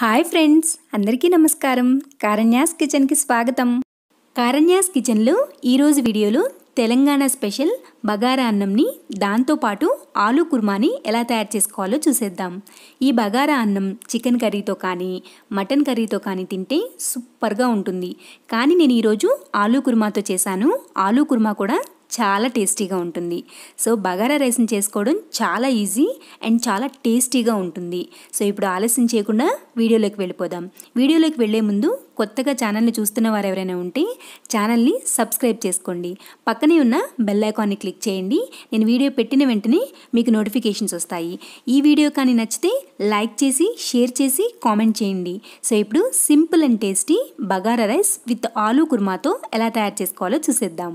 hi friends అందరికీ నమస్కారం కారణ్యాస్ కిచెన్కి స్వాగతం కారణ్యాస్ కిచెన్లో ఈరోజు వీడియోలో తెలంగాణ స్పెషల్ బగారా అన్నంని దాంతోపాటు ఆలు కుర్మాని ఎలా తయారు చేసుకోవాలో చూసేద్దాం ఈ బగారా అన్నం చికెన్ కర్రీతో కానీ మటన్ కర్రీతో కానీ తింటే సూపర్గా ఉంటుంది కానీ నేను ఈరోజు ఆలు కుర్మాతో చేశాను ఆలు కుర్మా కూడా చాలా టేస్టీగా ఉంటుంది సో బగారా రైస్ని చేసుకోవడం చాలా ఈజీ అండ్ చాలా టేస్టీగా ఉంటుంది సో ఇప్పుడు ఆలస్యం చేయకుండా వీడియోలోకి వెళ్ళిపోదాం వీడియోలోకి వెళ్ళే ముందు కొత్తగా ఛానల్ని చూస్తున్న వారు ఎవరైనా ఉంటే ఛానల్ని సబ్స్క్రైబ్ చేసుకోండి పక్కనే ఉన్న బెల్ క్లిక్ క్లిక్ చేయండి నేను వీడియో పెట్టిన వెంటనే మీకు నోటిఫికేషన్స్ వస్తాయి ఈ వీడియో కానీ నచ్చితే లైక్ చేసి షేర్ చేసి కామెంట్ చేయండి సో ఇప్పుడు simple and tasty bagara rice with aloo కుర్మాతో ఎలా తయారు చేసుకోవాలో చూసేద్దాం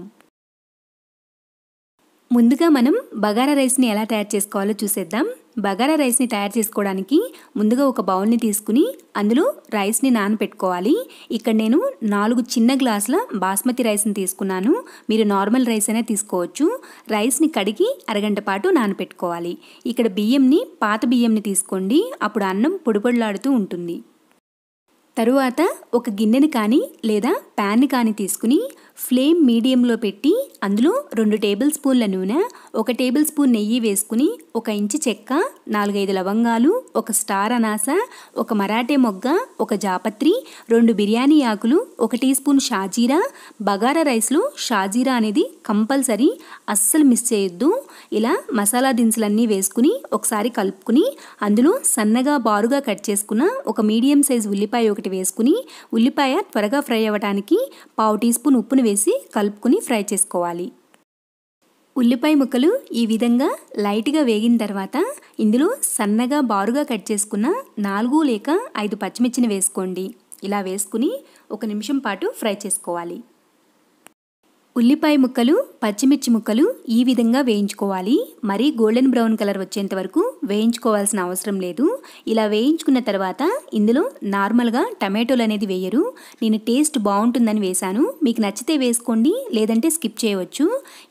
ముందుగా మనం బగారా రైస్ని ఎలా తయారు చేసుకోవాలో చూసేద్దాం బగారా రైస్ని తయారు చేసుకోవడానికి ముందుగా ఒక బౌల్ని తీసుకుని అందులో రైస్ని నానపెట్టుకోవాలి ఇక్కడ నేను నాలుగు చిన్న గ్లాసుల బాస్మతి రైస్ని తీసుకున్నాను మీరు నార్మల్ రైస్ అయినా తీసుకోవచ్చు రైస్ని కడిగి అరగంట పాటు నానపెట్టుకోవాలి ఇక్కడ బియ్యంని పాత బియ్యంని తీసుకోండి అప్పుడు అన్నం పొడిపొడలాడుతూ ఉంటుంది తరువాత ఒక గిన్నెని కానీ లేదా ప్యాన్ని కానీ తీసుకుని ఫ్లేమ్ మీడియంలో పెట్టి అందులో రెండు టేబుల్ స్పూన్ల నూనె ఒక టేబుల్ స్పూన్ నెయ్యి వేసుకుని ఒక ఇంచు చెక్క నాలుగైదు లవంగాలు ఒక స్టార్ అనాస ఒక మరాఠే మొగ్గ ఒక జాపత్రి రెండు బిర్యానీ ఆకులు ఒక టీ స్పూన్ షాజీరా బగారా రైస్లో షాజీరా అనేది కంపల్సరీ అస్సలు మిస్ చేయొద్దు ఇలా మసాలా దినుసులన్నీ వేసుకుని ఒకసారి కలుపుకుని అందులో సన్నగా బారుగా కట్ చేసుకున్న ఒక మీడియం సైజ్ ఉల్లిపాయ ఒకటి వేసుకుని ఉల్లిపాయ త్వరగా ఫ్రై అవ్వడానికి పావు టీ స్పూన్ ఉప్పును ఆయిల్ వేసి కలుపుకుని ఫ్రై చేసుకోవాలి ఉల్లిపాయ ముక్కలు ఈ విధంగా లైట్గా వేగిన తర్వాత ఇందులో సన్నగా బారుగా కట్ చేసుకున్న నాలుగు లేక ఐదు పచ్చిమిర్చిని వేసుకోండి ఇలా వేసుకుని ఒక నిమిషం పాటు ఫ్రై చేసుకోవాలి ఉల్లిపాయ ముక్కలు పచ్చిమిర్చి ముక్కలు ఈ విధంగా వేయించుకోవాలి మరీ గోల్డెన్ బ్రౌన్ కలర్ వచ్చేంత వరకు వేయించుకోవాల్సిన అవసరం లేదు ఇలా వేయించుకున్న తర్వాత ఇందులో నార్మల్గా టమాటోలు అనేది వేయరు నేను టేస్ట్ బాగుంటుందని వేశాను మీకు నచ్చితే వేసుకోండి లేదంటే స్కిప్ చేయవచ్చు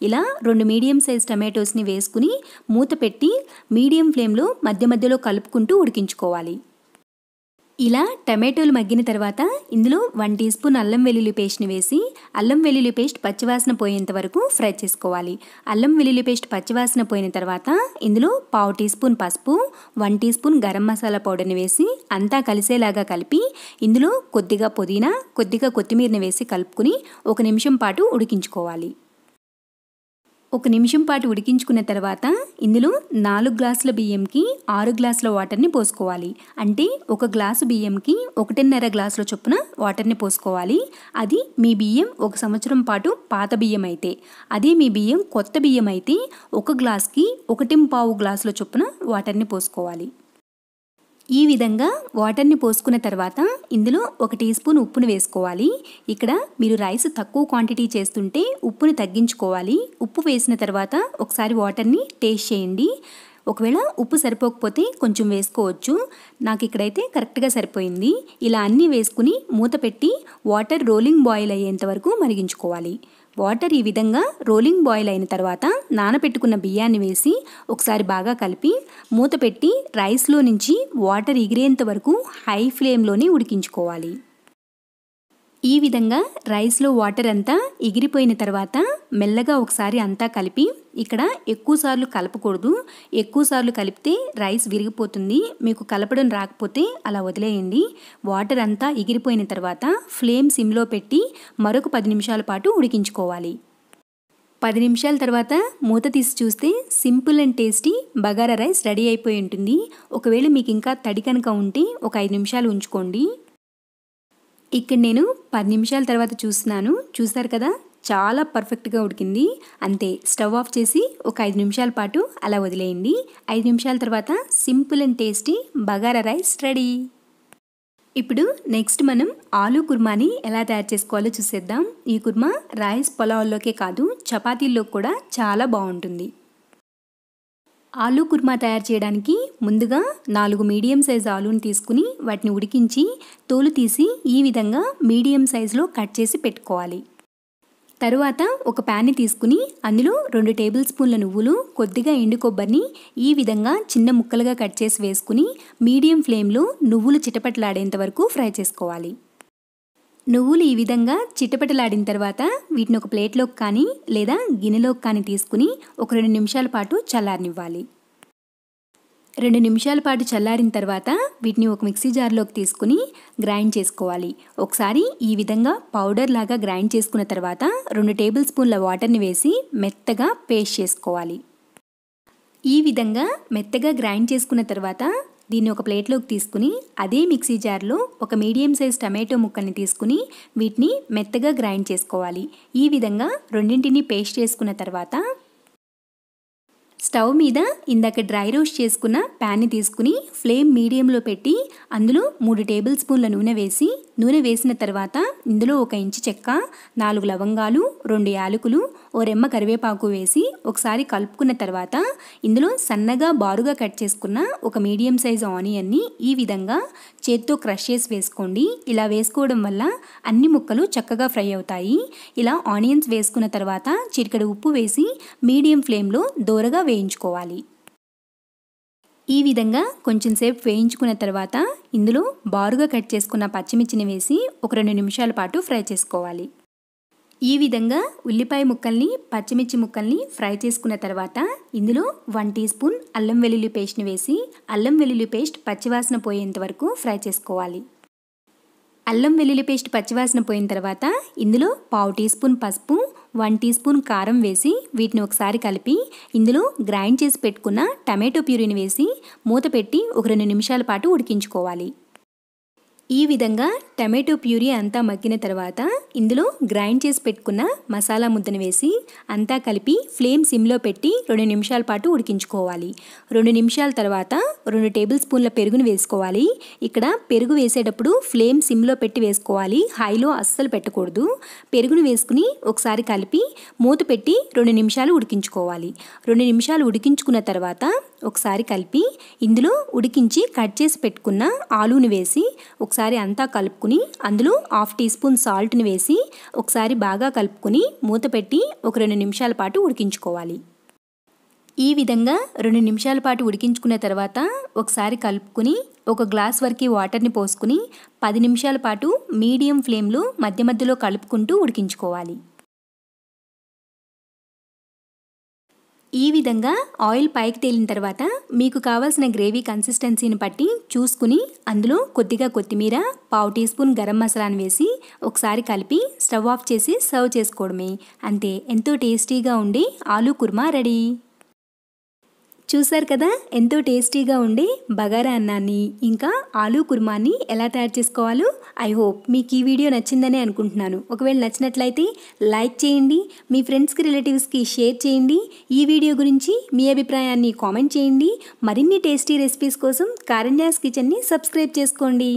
ఇలా రెండు మీడియం సైజ్ టమాటోస్ని వేసుకుని మూత పెట్టి మీడియం ఫ్లేమ్లో మధ్య మధ్యలో కలుపుకుంటూ ఉడికించుకోవాలి ఇలా టమాటోలు మగ్గిన తర్వాత ఇందులో వన్ టీ స్పూన్ అల్లం వెల్లుల్లి పేస్ట్ని వేసి అల్లం వెల్లుల్లి పేస్ట్ పచ్చివాసన పోయేంత వరకు ఫ్రై చేసుకోవాలి అల్లం వెల్లుల్లి పేస్ట్ పచ్చివాసన పోయిన తర్వాత ఇందులో పావు టీ స్పూన్ పసుపు one teaspoon garam masala పౌడర్ని వేసి అంతా కలిసేలాగా కలిపి ఇందులో కొద్దిగా పుదీనా కొద్దిగా కొత్తిమీరని వేసి కలుపుకుని ఒక నిమిషం పాటు ఉడికించుకోవాలి ఒక నిమిషం పాటు ఉడికించుకున్న తర్వాత ఇందులో నాలుగు గ్లాసుల బియ్యంకి ఆరు గ్లాసుల వాటర్ని పోసుకోవాలి అంటే ఒక గ్లాసు బియ్యంకి ఒకటిన్నర గ్లాసుల చొప్పున వాటర్ని పోసుకోవాలి అది మీ బియ్యం ఒక సంవత్సరం పాటు పాత బియ్యం అయితే అదే మీ బియ్యం కొత్త బియ్యం అయితే ఒక గ్లాస్కి పావు గ్లాసుల చొప్పున వాటర్ని పోసుకోవాలి ఈ విధంగా వాటర్ని పోసుకున్న తర్వాత ఇందులో ఒక టీ స్పూన్ ఉప్పును వేసుకోవాలి ఇక్కడ మీరు రైస్ తక్కువ క్వాంటిటీ చేస్తుంటే ఉప్పును తగ్గించుకోవాలి ఉప్పు వేసిన తర్వాత ఒకసారి వాటర్ని టేస్ట్ చేయండి ఒకవేళ ఉప్పు సరిపోకపోతే కొంచెం వేసుకోవచ్చు నాకు ఇక్కడైతే కరెక్ట్గా సరిపోయింది ఇలా అన్నీ వేసుకుని మూత పెట్టి వాటర్ రోలింగ్ బాయిల్ అయ్యేంత వరకు మరిగించుకోవాలి వాటర్ ఈ విధంగా రోలింగ్ బాయిల్ అయిన తర్వాత నానపెట్టుకున్న బియ్యాన్ని వేసి ఒకసారి బాగా కలిపి మూత పెట్టి రైస్లో నుంచి వాటర్ ఎగిరేంత వరకు హై ఫ్లేమ్లోనే ఉడికించుకోవాలి ఈ విధంగా రైస్లో వాటర్ అంతా ఎగిరిపోయిన తర్వాత మెల్లగా ఒకసారి అంతా కలిపి ఇక్కడ ఎక్కువసార్లు కలపకూడదు ఎక్కువసార్లు కలిపితే రైస్ విరిగిపోతుంది మీకు కలపడం రాకపోతే అలా వదిలేయండి వాటర్ అంతా ఎగిరిపోయిన తర్వాత ఫ్లేమ్ సిమ్లో పెట్టి మరొక పది నిమిషాల పాటు ఉడికించుకోవాలి పది నిమిషాల తర్వాత మూత తీసి చూస్తే simple and tasty bagara rice ready అయిపోయి ఉంటుంది ఒకవేళ మీకు ఇంకా తడి కనుక ఉంటే ఒక ఐదు నిమిషాలు ఉంచుకోండి ఇక్కడ నేను పది నిమిషాల తర్వాత చూస్తున్నాను చూస్తారు కదా చాలా పర్ఫెక్ట్గా ఉడికింది అంతే స్టవ్ ఆఫ్ చేసి ఒక ఐదు నిమిషాల పాటు అలా వదిలేయండి ఐదు నిమిషాల తర్వాత simple and tasty bagara rice ready ఇప్పుడు నెక్స్ట్ మనం ఆలూ కుర్మాని ఎలా తయారు చేసుకోవాలో చూసేద్దాం ఈ కుర్మా రైస్ పొలాల్లోకే కాదు చపాతీల్లో కూడా చాలా బాగుంటుంది ఆలూ కుర్మా తయారు చేయడానికి ముందుగా నాలుగు మీడియం సైజ్ ఆలూని తీసుకుని వాటిని ఉడికించి తోలు తీసి ఈ విధంగా మీడియం సైజులో కట్ చేసి పెట్టుకోవాలి తరువాత ఒక ప్యాన్ని తీసుకుని అందులో రెండు టేబుల్ స్పూన్ల నువ్వులు కొద్దిగా ఎండు కొబ్బరిని ఈ విధంగా చిన్న ముక్కలుగా కట్ చేసి వేసుకుని మీడియం ఫ్లేమ్లో నువ్వులు చిటపట్లాడేంత వరకు ఫ్రై చేసుకోవాలి నువ్వులు ఈ విధంగా చిట్టపటలాడిన తర్వాత వీటిని ఒక ప్లేట్లోకి కానీ లేదా గిన్నెలోకి కానీ తీసుకుని ఒక రెండు నిమిషాల పాటు చల్లారనివ్వాలి రెండు నిమిషాల పాటు చల్లారిన తర్వాత వీటిని ఒక మిక్సీ జార్లోకి తీసుకుని గ్రైండ్ చేసుకోవాలి ఒకసారి ఈ విధంగా పౌడర్ లాగా గ్రైండ్ చేసుకున్న తర్వాత రెండు టేబుల్ స్పూన్ల వాటర్ని వేసి మెత్తగా పేస్ట్ చేసుకోవాలి ఈ విధంగా మెత్తగా గ్రైండ్ చేసుకున్న తర్వాత దీన్ని ఒక ప్లేట్లోకి తీసుకుని అదే మిక్సీ జార్లో ఒక మీడియం సైజ్ టమాటో ముక్కని తీసుకుని వీటిని మెత్తగా గ్రైండ్ చేసుకోవాలి ఈ విధంగా రెండింటిని పేస్ట్ చేసుకున్న తర్వాత స్టవ్ మీద ఇందాక డ్రై రోస్ట్ చేసుకున్న ప్యాన్ని తీసుకుని ఫ్లేమ్ మీడియంలో పెట్టి అందులో మూడు టేబుల్ స్పూన్ల నూనె వేసి నూనె వేసిన తర్వాత ఇందులో ఒక ఇంచు చెక్క నాలుగు లవంగాలు రెండు యాలకులు ఓ రెమ్మ కరివేపాకు వేసి ఒకసారి కలుపుకున్న తర్వాత ఇందులో సన్నగా బారుగా కట్ చేసుకున్న ఒక మీడియం సైజు ఆనియన్ని ఈ విధంగా చేత్తో క్రష్ చేసి వేసుకోండి ఇలా వేసుకోవడం వల్ల అన్ని ముక్కలు చక్కగా ఫ్రై అవుతాయి ఇలా ఆనియన్స్ వేసుకున్న తర్వాత చిరికడ ఉప్పు వేసి మీడియం ఫ్లేమ్లో దోరగా వేయించుకోవాలి ఈ విధంగా కొంచెం సేపు వేయించుకున్న తర్వాత ఇందులో బారుగా కట్ చేసుకున్న పచ్చిమిర్చిని వేసి ఒక రెండు నిమిషాల పాటు ఫ్రై చేసుకోవాలి ఈ విధంగా ఉల్లిపాయ ముక్కల్ని పచ్చిమిర్చి ముక్కల్ని ఫ్రై చేసుకున్న తర్వాత ఇందులో వన్ టీ స్పూన్ అల్లం వెల్లుల్లి పేస్ట్ని వేసి అల్లం వెల్లుల్లి పేస్ట్ పచ్చివాసన పోయేంత వరకు ఫ్రై చేసుకోవాలి అల్లం వెల్లుల్లి పేస్ట్ పచ్చివాసన పోయిన తర్వాత ఇందులో పావు టీ స్పూన్ పసుపు వన్ టీ స్పూన్ కారం వేసి వీటిని ఒకసారి కలిపి ఇందులో గ్రైండ్ చేసి పెట్టుకున్న టమాటో ప్యూరీని వేసి మూత పెట్టి ఒక రెండు నిమిషాల పాటు ఉడికించుకోవాలి ఈ విధంగా టమాటో ప్యూరీ అంతా మగ్గిన తర్వాత ఇందులో గ్రైండ్ చేసి పెట్టుకున్న మసాలా ముద్దను వేసి అంతా కలిపి ఫ్లేమ్ సిమ్లో పెట్టి రెండు నిమిషాల పాటు ఉడికించుకోవాలి రెండు నిమిషాల తర్వాత రెండు టేబుల్ స్పూన్ల పెరుగును వేసుకోవాలి ఇక్కడ పెరుగు వేసేటప్పుడు ఫ్లేమ్ సిమ్లో పెట్టి వేసుకోవాలి హైలో అస్సలు పెట్టకూడదు పెరుగును వేసుకుని ఒకసారి కలిపి మూత పెట్టి రెండు నిమిషాలు ఉడికించుకోవాలి రెండు నిమిషాలు ఉడికించుకున్న తర్వాత ఒకసారి కలిపి ఇందులో ఉడికించి కట్ చేసి పెట్టుకున్న ఆలూని వేసి ఒకసారి అంతా కలుపుకుని అందులో హాఫ్ టీ స్పూన్ సాల్ట్ని వేసి ఒకసారి బాగా కలుపుకుని మూత పెట్టి ఒక రెండు నిమిషాల పాటు ఉడికించుకోవాలి ఈ విధంగా రెండు నిమిషాల పాటు ఉడికించుకున్న తర్వాత ఒకసారి కలుపుకుని ఒక గ్లాస్ వరకు వాటర్ని పోసుకుని పది నిమిషాల పాటు మీడియం ఫ్లేమ్లో మధ్య మధ్యలో కలుపుకుంటూ ఉడికించుకోవాలి ఈ విధంగా ఆయిల్ పైకి తేలిన తర్వాత మీకు కావాల్సిన గ్రేవీ కన్సిస్టెన్సీని బట్టి చూసుకుని అందులో కొద్దిగా కొత్తిమీర పావు టీ స్పూన్ గరం మసాలాను వేసి ఒకసారి కలిపి స్టవ్ ఆఫ్ చేసి సర్వ్ చేసుకోవడమే అంతే ఎంతో టేస్టీగా ఉండి ఆలూ కుర్మా రెడీ చూసారు కదా ఎంతో టేస్టీగా ఉండి బగారా అన్నాన్ని ఇంకా ఆలూ కుర్మాని ఎలా తయారు చేసుకోవాలో ఐ హోప్ మీకు ఈ వీడియో నచ్చిందని అనుకుంటున్నాను ఒకవేళ నచ్చినట్లయితే లైక్ చేయండి మీ ఫ్రెండ్స్కి రిలేటివ్స్కి షేర్ చేయండి ఈ వీడియో గురించి మీ అభిప్రాయాన్ని కామెంట్ చేయండి మరిన్ని టేస్టీ రెసిపీస్ కోసం కారణ్యాస్ కిచెన్ని సబ్స్క్రైబ్ చేసుకోండి